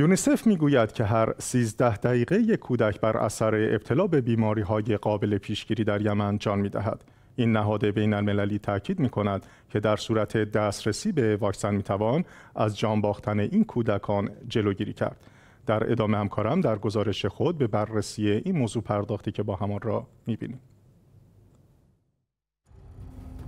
یونیسف میگوید که هر 13 دقیقه یک کودک بر اثر ابتلا به بیماری های قابل پیشگیری در یمن جان میدهد. این نهاد بین المللی تاکید می کند که در صورت دسترسی به واکسن می از جان باختن این کودکان جلوگیری کرد. در ادامه همکارم در گزارش خود به بررسی این موضوع پرداختی که با همان را می بینیم.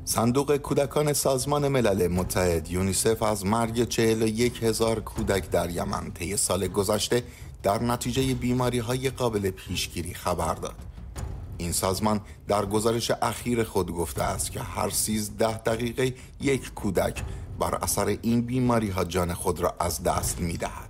صندوق کودکان سازمان ملل متحد یونیسف از مرگ 41 هزار کودک در یمن طی سال گذشته در نتیجه بیماری های قابل پیشگیری خبر داد. این سازمان در گزارش اخیر خود گفته است که هر 13 دقیقه یک کودک بر اثر این بیماری ها جان خود را از دست می دهد.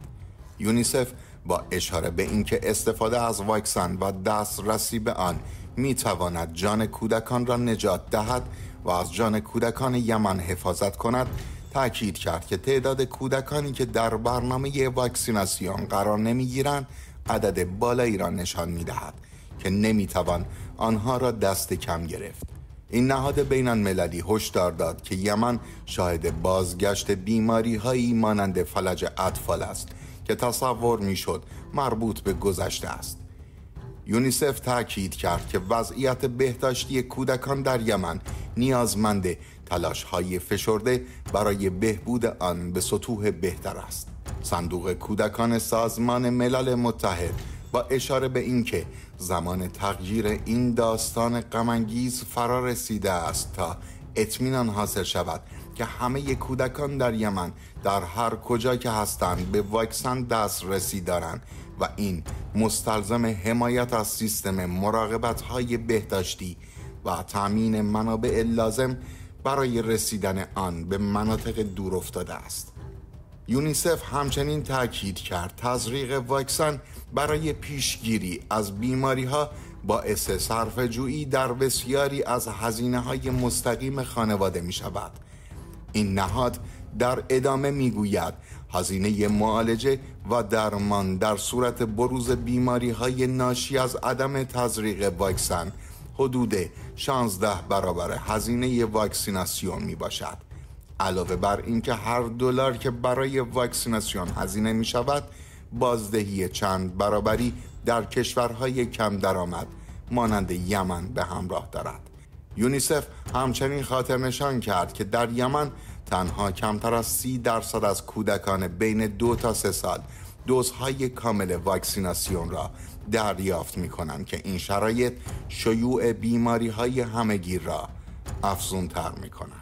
یونیسف با اشاره به اینکه استفاده از واکسن و دسترسی به آن می تواند جان کودکان را نجات دهد و از جان کودکان یمن حفاظت کند تاکید کرد که تعداد کودکانی که در برنامه واکسیناسیون قرار نمیگیرند عدد بالایی را نشان می دهد که نمی توان آنها را دست کم گرفت این نهاد بین المللی هشدار داد که یمن شاهد بازگشت بیماری هایی مانند فلج اطفال است که تصور میشد مربوط به گذشته است یونیسف تاکید کرد که وضعیت بهداشتی کودکان در یمن نیازمند تلاش های فشرده برای بهبود آن به سطوح بهتر است. صندوق کودکان سازمان ملل متحد با اشاره به اینکه زمان تغییر این داستان غمانگیز فرا رسیده است تا اطمینان حاصل شود که همه کودکان در یمن در هر کجا که هستند به واکسن دسترسی دارند و این مستلزم حمایت از سیستم مراقبت های بهداشتی و تامین منابع لازم برای رسیدن آن به مناطق دور افتاده است. یونیسف همچنین تاکید کرد تزریق واکسن برای پیشگیری از بیماری ها باعث صرف جویی در بسیاری از هزینه های مستقیم خانواده می شود. این نهاد در ادامه میگوید هزینه معالجه و درمان در صورت بروز بیماری های ناشی از عدم تزریق واکسن حدود 16 برابر هزینه واکسیناسیون می باشد علاوه بر اینکه هر دلار که برای واکسیناسیون هزینه می شود بازدهی چند برابری در کشورهای کم درآمد مانند یمن به همراه دارد یونیسف همچنین خاطر نشان کرد که در یمن تنها کمتر از 30 درصد از کودکان بین دو تا سه سال دوزهای کامل واکسیناسیون را دریافت می کنند که این شرایط شیوع بیماری های همگیر را افزونتر می کنند.